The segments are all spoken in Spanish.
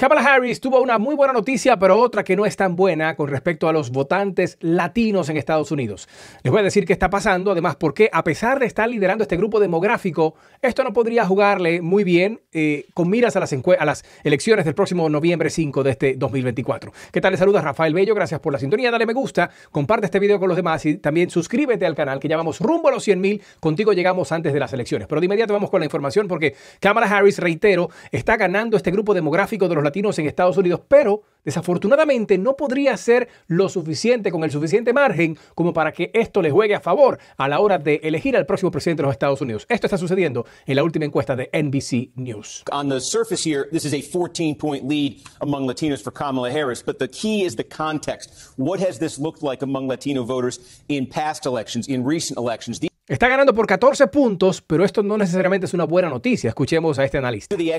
Kamala Harris tuvo una muy buena noticia, pero otra que no es tan buena con respecto a los votantes latinos en Estados Unidos. Les voy a decir qué está pasando, además, porque a pesar de estar liderando este grupo demográfico, esto no podría jugarle muy bien eh, con miras a las, a las elecciones del próximo noviembre 5 de este 2024. ¿Qué tal? Les saluda Rafael Bello, gracias por la sintonía, dale me gusta, comparte este video con los demás y también suscríbete al canal que llamamos rumbo a los 100.000. contigo llegamos antes de las elecciones. Pero de inmediato vamos con la información porque Kamala Harris, reitero, está ganando este grupo demográfico de los latinos en Estados Unidos, pero desafortunadamente no podría ser lo suficiente con el suficiente margen como para que esto le juegue a favor a la hora de elegir al próximo presidente de los Estados Unidos. Esto está sucediendo en la última encuesta de NBC News. On the surface here, this is a 14-point lead among Latinos for Kamala Harris, but the key is the context. What has this looked like among Latino voters in past elections, in recent elections? Está ganando por 14 puntos, pero esto no necesariamente es una buena noticia. Escuchemos a este analista. The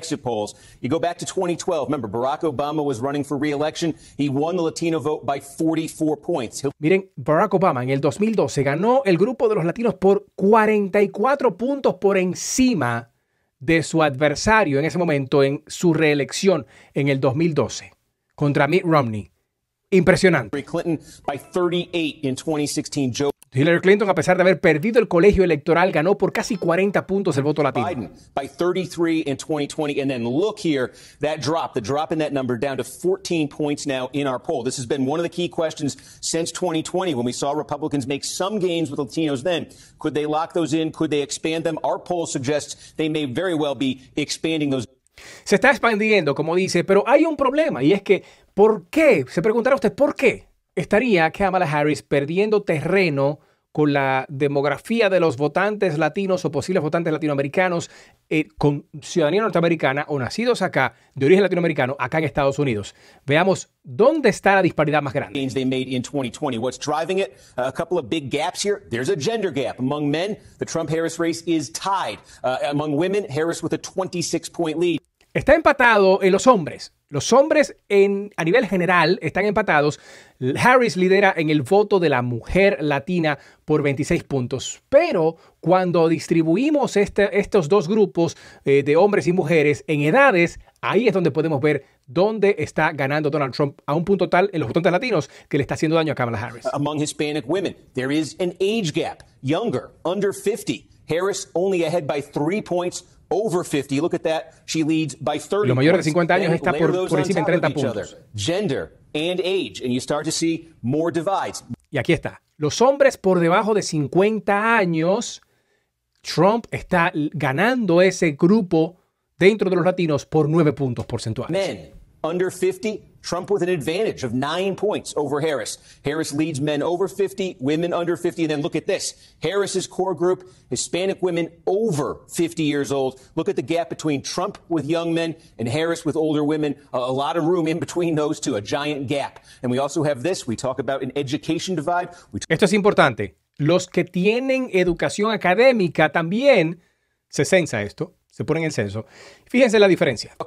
go back to 2012. Remember, Barack Obama was running for He won the Latino vote by 44 points. Miren, Barack Obama en el 2012 ganó el grupo de los latinos por 44 puntos por encima de su adversario en ese momento en su reelección en el 2012 contra Mitt Romney. Impresionante. Clinton 38 in 2016. Hillary Clinton, a pesar de haber perdido el colegio electoral, ganó por casi 40 puntos el voto latino. Biden by 33 in 2020, and then look here, that drop, the drop in that number down to 14 points now in our poll. This has been one of the key questions since 2020, when we saw Republicans make some gains with Latinos. Then, could they lock those in? Could they expand them? Our poll suggests they may very well be expanding those. Se está expandiendo, como dice, pero hay un problema y es que, ¿por qué? Se preguntará usted, ¿por qué? estaría Kamala Harris perdiendo terreno con la demografía de los votantes latinos o posibles votantes latinoamericanos eh, con ciudadanía norteamericana o nacidos acá, de origen latinoamericano, acá en Estados Unidos. Veamos dónde está la disparidad más grande. They made in 2020. What's driving it? Uh, a couple of big gaps here. There's a gender gap. Among men, the Trump-Harris race is tied. Uh, among women, Harris with a 26-point lead. Está empatado en los hombres. Los hombres en, a nivel general están empatados. Harris lidera en el voto de la mujer latina por 26 puntos. Pero cuando distribuimos este, estos dos grupos eh, de hombres y mujeres en edades, ahí es donde podemos ver dónde está ganando Donald Trump a un punto tal en los votantes latinos que le está haciendo daño a Kamala Harris. Among Hispanic women, there is an age gap, younger, under 50. Harris only ahead by three points over 50. Look at that. She leads by 30. Lo mayor de 50 años está por, encima en 30 puntos. Gender and age and you start to see more divides. Y aquí está. Los hombres por debajo de 50 años Trump está ganando ese grupo dentro de los latinos por 9 puntos porcentuales. Men under 50 Trump with an advantage of nine points over Harris. Harris leads men over 50, women under 50. And then look at this. Harris's core group, Hispanic women over 50 years old. Look at the gap between Trump with young men and Harris with older women. Uh, a lot of room in between those two, a giant gap. And we also have this. We talk about an education divide. Esto es importante. Los que tienen educación académica también, se censa esto, se ponen en el censo. Fíjense la diferencia. O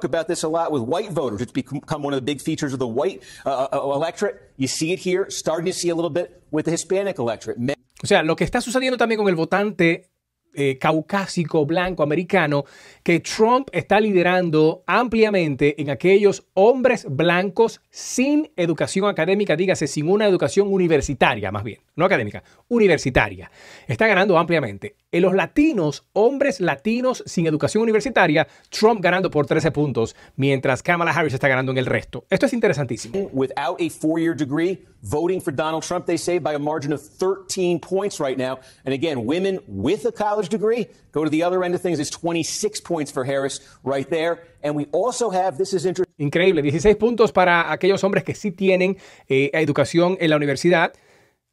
sea, lo que está sucediendo también con el votante eh, caucásico, blanco, americano, que Trump está liderando ampliamente en aquellos hombres blancos sin educación académica, dígase, sin una educación universitaria más bien no académica, universitaria, está ganando ampliamente. En los latinos, hombres latinos sin educación universitaria, Trump ganando por 13 puntos, mientras Kamala Harris está ganando en el resto. Esto es interesantísimo. Without a four-year degree, voting for Donald Trump, they say by a margin of 13 points right now. And again, women with a college degree go to the other end of things. It's 26 points for Harris right there. And we also have, this is interesting. Increíble, 16 puntos para aquellos hombres que sí tienen eh, educación en la universidad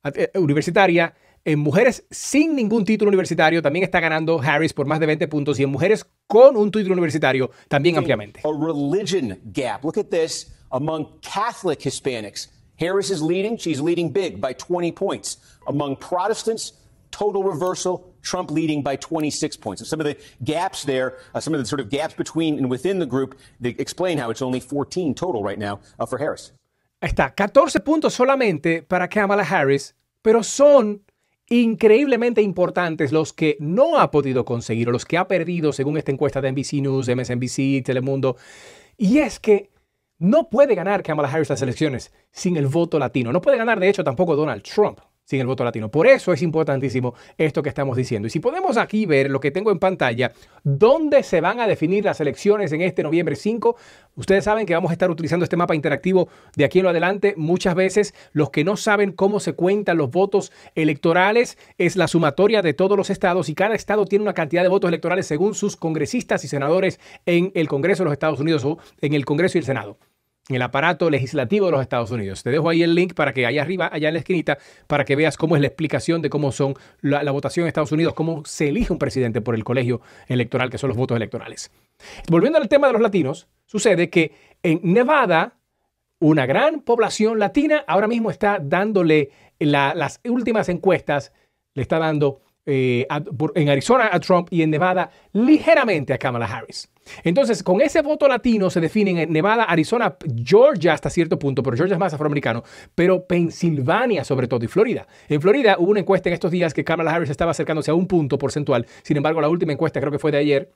eh, universitaria. En mujeres sin ningún título universitario también está ganando Harris por más de 20 puntos y en mujeres con un título universitario también ampliamente. A religion gap. Look at this among Catholic Hispanics. Harris is leading. She's leading big by 20 points. Among Protestants, total reversal. Trump leading by 26 points. some of the gaps there, uh, some of the sort of gaps between and within the group, they explain how it's only 14 total right now uh, for Harris está, 14 puntos solamente para Kamala Harris, pero son increíblemente importantes los que no ha podido conseguir o los que ha perdido según esta encuesta de NBC News, MSNBC, Telemundo. Y es que no puede ganar Kamala Harris las elecciones sin el voto latino. No puede ganar, de hecho, tampoco Donald Trump sin el voto latino. Por eso es importantísimo esto que estamos diciendo. Y si podemos aquí ver lo que tengo en pantalla, dónde se van a definir las elecciones en este noviembre 5, ustedes saben que vamos a estar utilizando este mapa interactivo de aquí en lo adelante. Muchas veces los que no saben cómo se cuentan los votos electorales es la sumatoria de todos los estados y cada estado tiene una cantidad de votos electorales según sus congresistas y senadores en el Congreso de los Estados Unidos o en el Congreso y el Senado el aparato legislativo de los Estados Unidos. Te dejo ahí el link para que allá arriba, allá en la esquinita, para que veas cómo es la explicación de cómo son la, votación en Estados Unidos, cómo se elige un presidente por el colegio electoral, que son los votos electorales. Volviendo al tema de los latinos, sucede que en Nevada, una gran población latina ahora mismo está dándole las últimas encuestas, le está dando eh, en Arizona a Trump y en Nevada ligeramente a Kamala Harris. Entonces, con ese voto latino se definen en Nevada, Arizona, Georgia hasta cierto punto, pero Georgia es más afroamericano, pero Pensilvania sobre todo y Florida. En Florida hubo una encuesta en estos días que Kamala Harris estaba acercándose a un punto porcentual. Sin embargo, la última encuesta creo que fue de ayer,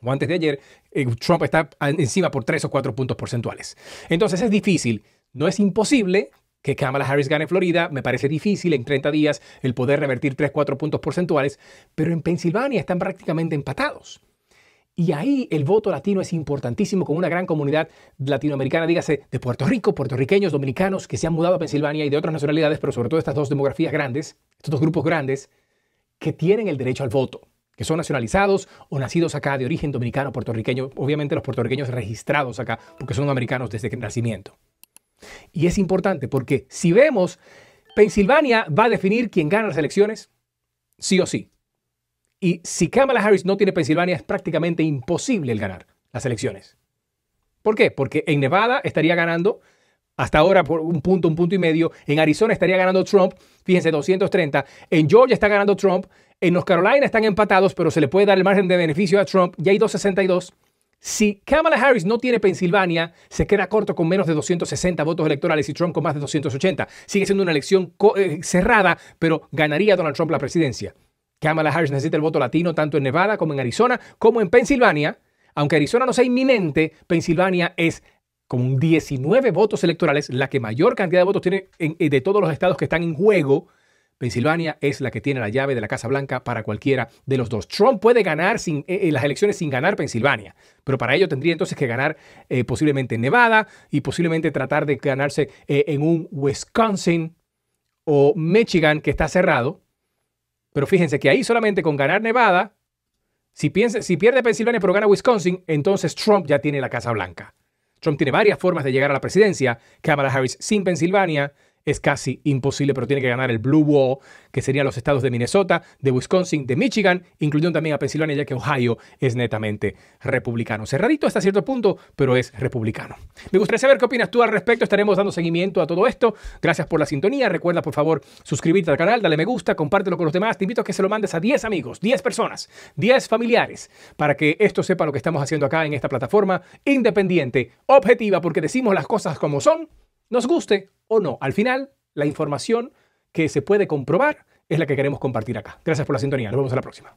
o antes de ayer, eh, Trump está encima por tres o cuatro puntos porcentuales. Entonces es difícil, no es imposible, que Kamala Harris gane Florida, me parece difícil en 30 días el poder revertir 3, 4 puntos porcentuales, pero en Pensilvania están prácticamente empatados. Y ahí el voto latino es importantísimo con una gran comunidad latinoamericana, dígase, de Puerto Rico, puertorriqueños, dominicanos que se han mudado a Pensilvania y de otras nacionalidades, pero sobre todo estas dos demografías grandes, estos dos grupos grandes, que tienen el derecho al voto, que son nacionalizados o nacidos acá de origen dominicano, puertorriqueño, obviamente los puertorriqueños registrados acá, porque son americanos desde el nacimiento. Y es importante porque si vemos, Pensilvania va a definir quién gana las elecciones, sí o sí. Y si Kamala Harris no tiene Pensilvania, es prácticamente imposible el ganar las elecciones. ¿Por qué? Porque en Nevada estaría ganando hasta ahora por un punto, un punto y medio. En Arizona estaría ganando Trump, fíjense, 230. En Georgia está ganando Trump. En North Carolina están empatados, pero se le puede dar el margen de beneficio a Trump. Ya hay 262. Si Kamala Harris no tiene Pensilvania, se queda corto con menos de 260 votos electorales y Trump con más de 280. Sigue siendo una elección eh, cerrada, pero ganaría Donald Trump la presidencia. Kamala Harris necesita el voto latino tanto en Nevada como en Arizona, como en Pensilvania. Aunque Arizona no sea inminente, Pensilvania es con 19 votos electorales la que mayor cantidad de votos tiene eh, de todos los estados que están en juego Pensilvania es la que tiene la llave de la Casa Blanca para cualquiera de los dos. Trump puede ganar eh, eh, las elecciones sin ganar Pensilvania, pero para ello tendría entonces que ganar eh, posiblemente Nevada y posiblemente tratar de ganarse en un Wisconsin o Michigan que está cerrado. Pero fíjense que ahí solamente con ganar Nevada, si, si pierde Pensilvania pero gana Wisconsin, entonces Trump ya tiene la Casa Blanca. Trump tiene varias formas de llegar a la presidencia. Kamala Harris sin Pensilvania, es casi imposible, pero tiene que ganar el Blue Wall, que serían los estados de Minnesota, de Wisconsin, de Michigan, incluyendo también a Pensilvania, ya que Ohio es netamente republicano. Cerradito hasta cierto punto, pero es republicano. Me gustaría saber qué opinas tú al respecto. Estaremos dando seguimiento a todo esto. Gracias por la sintonía. Recuerda, por favor, suscribirte al canal, dale me gusta, compártelo con los demás. Te invito a que se lo mandes a 10 amigos, 10 personas, 10 familiares, para que esto sepa lo que estamos haciendo acá en esta plataforma independiente, objetiva, porque decimos las cosas como son nos guste o no. Al final, la información que se puede comprobar es la que queremos compartir acá. Gracias por la sintonía. Nos vemos a la próxima.